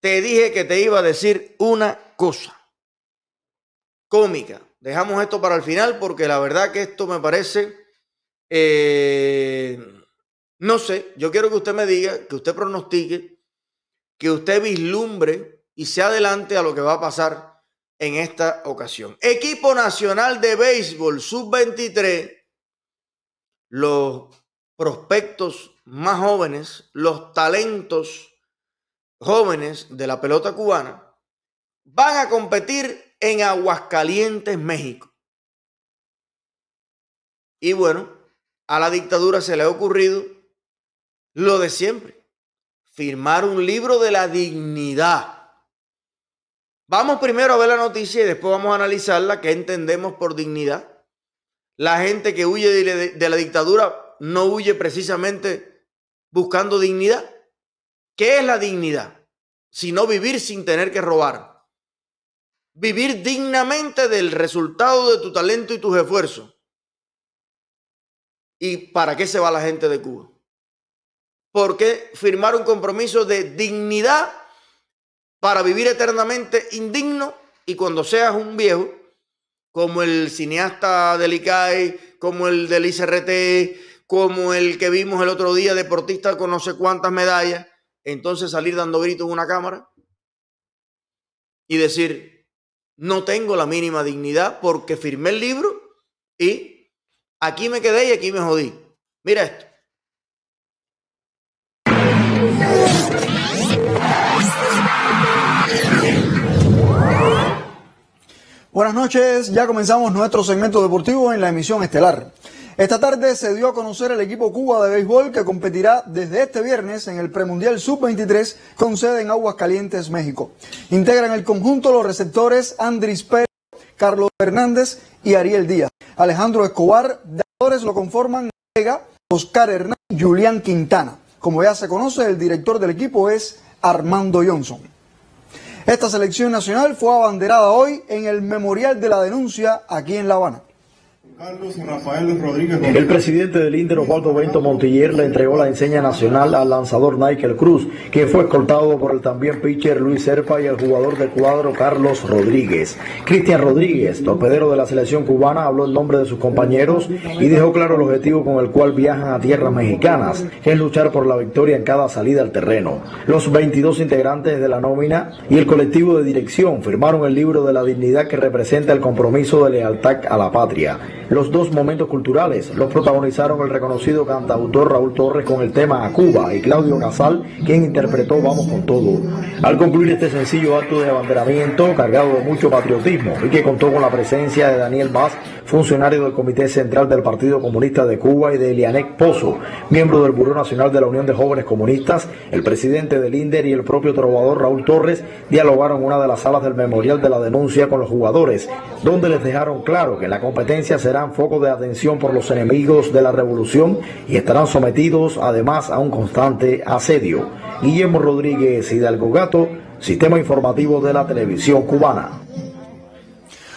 Te dije que te iba a decir una cosa cómica. Dejamos esto para el final porque la verdad que esto me parece... Eh, no sé, yo quiero que usted me diga, que usted pronostique, que usted vislumbre y se adelante a lo que va a pasar en esta ocasión. Equipo Nacional de Béisbol Sub-23, los prospectos más jóvenes, los talentos jóvenes de la pelota cubana van a competir en Aguascalientes, México. Y bueno, a la dictadura se le ha ocurrido lo de siempre, firmar un libro de la dignidad. Vamos primero a ver la noticia y después vamos a analizarla, que entendemos por dignidad. La gente que huye de la dictadura no huye precisamente buscando dignidad. ¿Qué es la dignidad? sino vivir sin tener que robar. Vivir dignamente del resultado de tu talento y tus esfuerzos. ¿Y para qué se va la gente de Cuba? Porque firmar un compromiso de dignidad para vivir eternamente indigno y cuando seas un viejo, como el cineasta del ICAI, e, como el del ICRT, como el que vimos el otro día, deportista con no sé cuántas medallas, entonces salir dando gritos en una cámara y decir, no tengo la mínima dignidad porque firmé el libro y aquí me quedé y aquí me jodí. Mira esto. Buenas noches, ya comenzamos nuestro segmento deportivo en la emisión estelar. Esta tarde se dio a conocer el equipo Cuba de béisbol que competirá desde este viernes en el Premundial Sub-23 con sede en Aguascalientes, México. Integran el conjunto los receptores Andrés Pérez, Carlos Hernández y Ariel Díaz. Alejandro Escobar, dadores lo conforman Vega, Oscar Hernández y Julián Quintana. Como ya se conoce, el director del equipo es Armando Johnson. Esta selección nacional fue abanderada hoy en el Memorial de la Denuncia aquí en La Habana. Rafael Rodríguez. El presidente del Inter, Osvaldo Bento Montiller, le entregó la enseña nacional al lanzador Nigel Cruz, que fue escoltado por el también pitcher Luis Serpa y el jugador de cuadro Carlos Rodríguez. Cristian Rodríguez, torpedero de la selección cubana, habló en nombre de sus compañeros y dejó claro el objetivo con el cual viajan a tierras mexicanas, que es luchar por la victoria en cada salida al terreno. Los 22 integrantes de la nómina y el colectivo de dirección firmaron el libro de la dignidad que representa el compromiso de lealtad a la patria. Los dos momentos culturales los protagonizaron el reconocido cantautor Raúl Torres con el tema A Cuba y Claudio Casal, quien interpretó Vamos con todo. Al concluir este sencillo acto de abanderamiento cargado de mucho patriotismo y que contó con la presencia de Daniel Vaz, funcionario del Comité Central del Partido Comunista de Cuba y de Elianec Pozo, miembro del Buró Nacional de la Unión de Jóvenes Comunistas, el presidente del INDER y el propio trovador Raúl Torres dialogaron en una de las salas del Memorial de la Denuncia con los jugadores, donde les dejaron claro que la competencia será foco de atención por los enemigos de la revolución y estarán sometidos además a un constante asedio. Guillermo Rodríguez Hidalgo Gato, Sistema Informativo de la Televisión Cubana.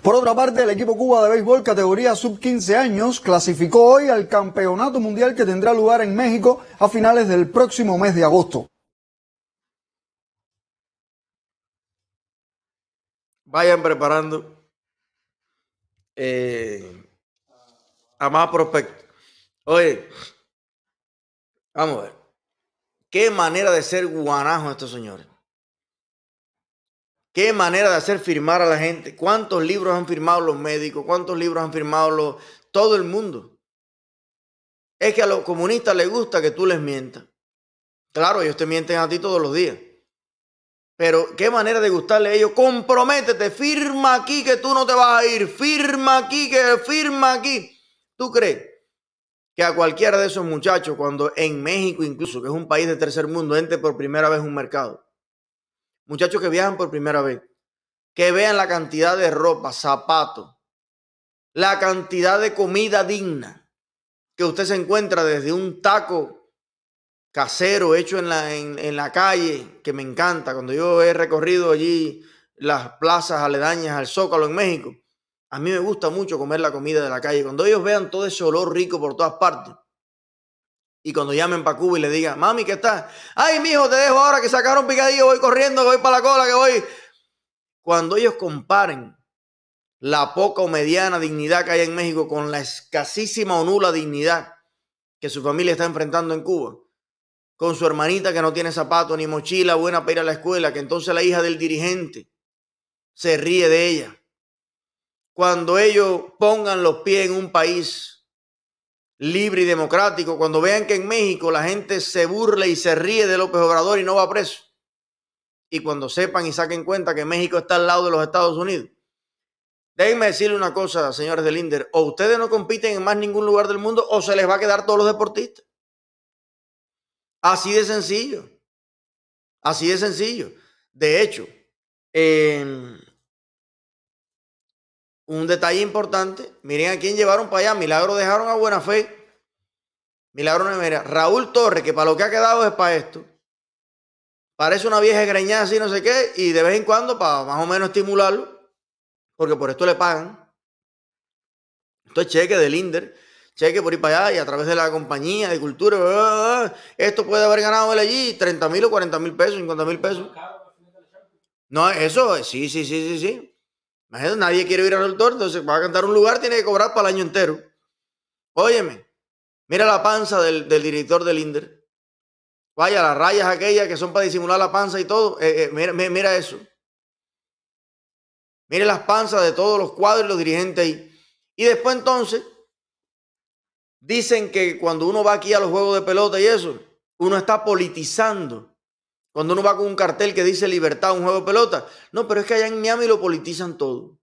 Por otra parte, el equipo Cuba de béisbol categoría sub 15 años clasificó hoy al Campeonato Mundial que tendrá lugar en México a finales del próximo mes de agosto. Vayan preparando. Eh, a más prospectos. Oye, vamos a ver. Qué manera de ser guanajo estos señores. Qué manera de hacer firmar a la gente. ¿Cuántos libros han firmado los médicos? ¿Cuántos libros han firmado los... todo el mundo? Es que a los comunistas les gusta que tú les mientas. Claro, ellos te mienten a ti todos los días. Pero qué manera de gustarle a ellos. Comprométete, firma aquí que tú no te vas a ir. Firma aquí que firma aquí. ¿Tú crees que a cualquiera de esos muchachos, cuando en México incluso, que es un país de tercer mundo, entre por primera vez un mercado? Muchachos que viajan por primera vez, que vean la cantidad de ropa, zapatos, la cantidad de comida digna que usted se encuentra desde un taco casero hecho en la, en la calle, que me encanta, cuando yo he recorrido allí las plazas aledañas al Zócalo en México a mí me gusta mucho comer la comida de la calle. Cuando ellos vean todo ese olor rico por todas partes. Y cuando llamen para Cuba y le digan, mami, ¿qué está Ay, mijo, te dejo ahora que sacaron picadillo, voy corriendo, voy para la cola, que voy. Cuando ellos comparen la poca o mediana dignidad que hay en México con la escasísima o nula dignidad que su familia está enfrentando en Cuba, con su hermanita que no tiene zapato ni mochila buena para ir a la escuela, que entonces la hija del dirigente se ríe de ella cuando ellos pongan los pies en un país libre y democrático, cuando vean que en México la gente se burla y se ríe de López Obrador y no va preso, y cuando sepan y saquen cuenta que México está al lado de los Estados Unidos. Déjenme decirle una cosa, señores de INDER, o ustedes no compiten en más ningún lugar del mundo o se les va a quedar todos los deportistas. Así de sencillo. Así de sencillo. De hecho, un detalle importante, miren a quién llevaron para allá. Milagro dejaron a buena fe. Milagro no mira Raúl Torres, que para lo que ha quedado es para esto. Parece una vieja greñada así, no sé qué, y de vez en cuando para más o menos estimularlo, porque por esto le pagan. Esto es cheque del INDER, cheque por ir para allá y a través de la compañía de cultura. Esto puede haber ganado él allí 30 mil o 40 mil pesos, 50 mil pesos. No, eso, sí, sí, sí, sí, sí nadie quiere ir al doctor, entonces va a cantar un lugar, tiene que cobrar para el año entero. Óyeme, mira la panza del, director del INDER. Vaya, las rayas aquellas que son para disimular la panza y todo. Eh, eh, mira, mira, eso. Mire las panzas de todos los cuadros y los dirigentes ahí. Y después entonces, dicen que cuando uno va aquí a los juegos de pelota y eso, uno está politizando cuando uno va con un cartel que dice libertad, un juego de pelota. No, pero es que allá en Miami lo politizan todo.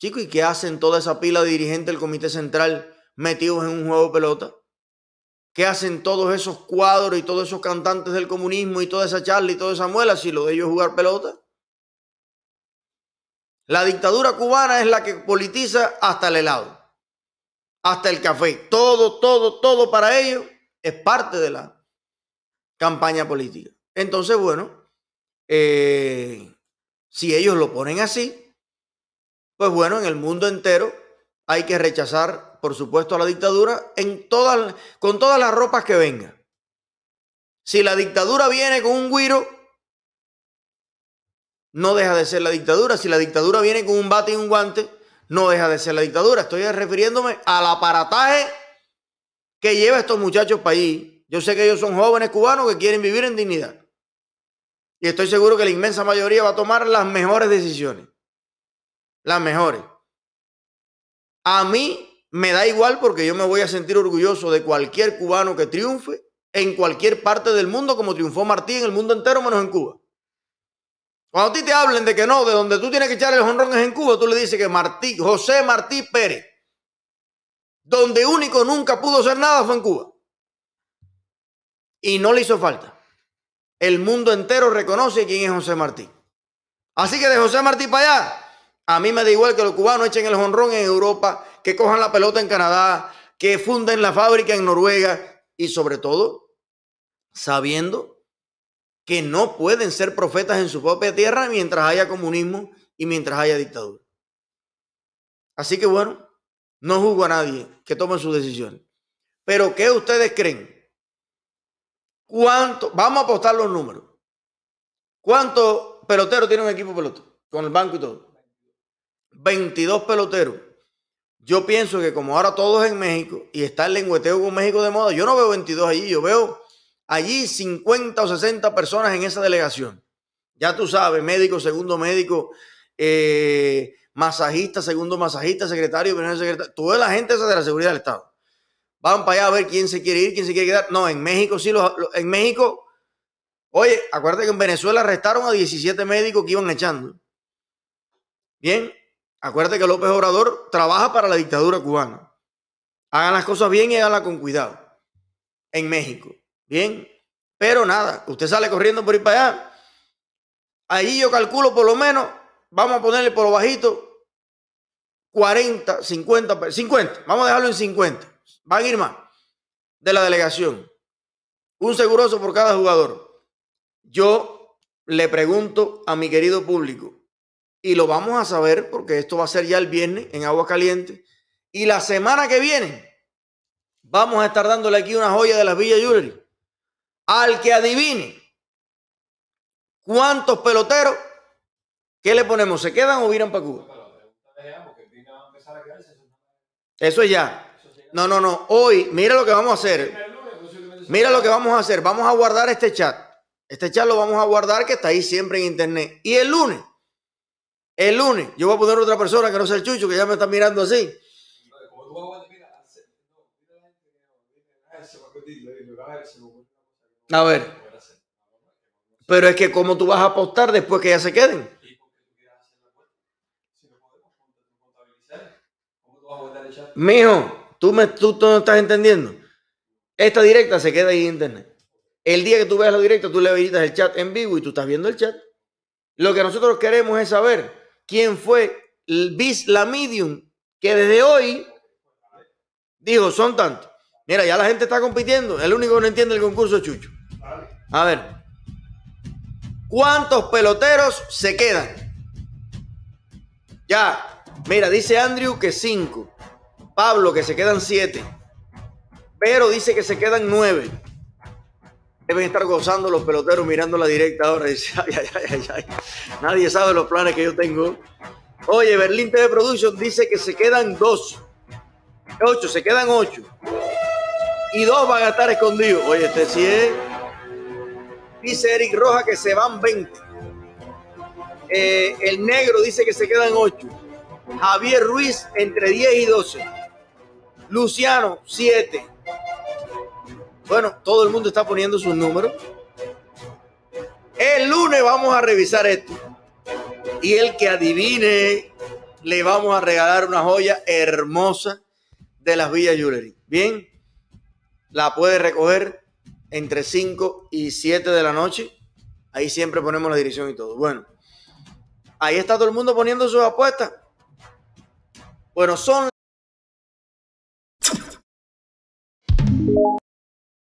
Chico, ¿y qué hacen toda esa pila de del Comité Central metidos en un juego de pelota? ¿Qué hacen todos esos cuadros y todos esos cantantes del comunismo y toda esa charla y toda esa muela si lo de ellos es jugar pelota? La dictadura cubana es la que politiza hasta el helado, hasta el café. Todo, todo, todo para ellos es parte de la campaña política. Entonces, bueno, eh, si ellos lo ponen así, pues bueno, en el mundo entero hay que rechazar, por supuesto, a la dictadura en todas, con todas las ropas que venga. Si la dictadura viene con un guiro, no deja de ser la dictadura. Si la dictadura viene con un bate y un guante, no deja de ser la dictadura. Estoy refiriéndome al aparataje que lleva estos muchachos para yo sé que ellos son jóvenes cubanos que quieren vivir en dignidad. Y estoy seguro que la inmensa mayoría va a tomar las mejores decisiones. Las mejores. A mí me da igual porque yo me voy a sentir orgulloso de cualquier cubano que triunfe en cualquier parte del mundo como triunfó Martí en el mundo entero menos en Cuba. Cuando a ti te hablen de que no, de donde tú tienes que echar el honrón es en Cuba, tú le dices que Martí, José Martí Pérez, donde único nunca pudo ser nada fue en Cuba. Y no le hizo falta. El mundo entero reconoce quién es José Martí. Así que de José Martí para allá, a mí me da igual que los cubanos echen el jonrón en Europa, que cojan la pelota en Canadá, que funden la fábrica en Noruega y sobre todo sabiendo que no pueden ser profetas en su propia tierra mientras haya comunismo y mientras haya dictadura. Así que bueno, no juzgo a nadie que tome sus decisiones. Pero ¿qué ustedes creen? ¿Cuánto? Vamos a apostar los números. ¿Cuántos peloteros tiene un equipo pelotero Con el banco y todo. 22 peloteros. Yo pienso que como ahora todos en México y está el lengueteo con México de moda, yo no veo 22 allí, yo veo allí 50 o 60 personas en esa delegación. Ya tú sabes, médico, segundo médico, eh, masajista, segundo masajista, secretario, primer secretario, toda la gente esa de la seguridad del Estado van para allá a ver quién se quiere ir, quién se quiere quedar. No, en México sí, los, en México, oye, acuérdate que en Venezuela arrestaron a 17 médicos que iban echando. Bien, acuérdate que López Obrador trabaja para la dictadura cubana. Hagan las cosas bien y háganlas con cuidado. En México, bien. Pero nada, usted sale corriendo por ir para allá. Ahí yo calculo por lo menos, vamos a ponerle por lo bajito, 40, 50, 50, vamos a dejarlo en 50. Van a ir más de la delegación. Un seguroso por cada jugador. Yo le pregunto a mi querido público, y lo vamos a saber porque esto va a ser ya el viernes en agua caliente. y la semana que viene vamos a estar dándole aquí una joya de las villas Jewelry. Al que adivine cuántos peloteros, ¿qué le ponemos? ¿Se quedan o viran para Cuba? Eso es ya. No, no, no. Hoy, mira lo que vamos a hacer. Mira lo que vamos a hacer. Vamos a guardar este chat. Este chat lo vamos a guardar que está ahí siempre en internet. Y el lunes, el lunes, yo voy a poner otra persona que no sea el chucho, que ya me está mirando así. A ver. Pero es que cómo tú vas a apostar después que ya se queden. Mijo, Tú, tú, no estás entendiendo. Esta directa se queda ahí en internet. El día que tú veas la directa, tú le visitas el chat en vivo y tú estás viendo el chat. Lo que nosotros queremos es saber quién fue el bis la medium que desde hoy dijo son tantos. Mira, ya la gente está compitiendo. El único que no entiende el concurso es Chucho. A ver. ¿Cuántos peloteros se quedan? Ya. Mira, dice Andrew que cinco. Pablo que se quedan siete. Pero dice que se quedan nueve. Deben estar gozando los peloteros mirando la directa ahora. Nadie sabe los planes que yo tengo. Oye, Berlín TV Productions dice que se quedan dos. Ocho, se quedan ocho. Y dos van a estar escondidos. Oye, este sí es. Dice Eric Roja que se van 20. Eh, el negro dice que se quedan ocho. Javier Ruiz entre diez y 12. Luciano, 7. Bueno, todo el mundo está poniendo sus números. El lunes vamos a revisar esto. Y el que adivine, le vamos a regalar una joya hermosa de las Villas Jewelry. Bien, la puede recoger entre 5 y 7 de la noche. Ahí siempre ponemos la dirección y todo. Bueno, ahí está todo el mundo poniendo sus apuestas. Bueno, son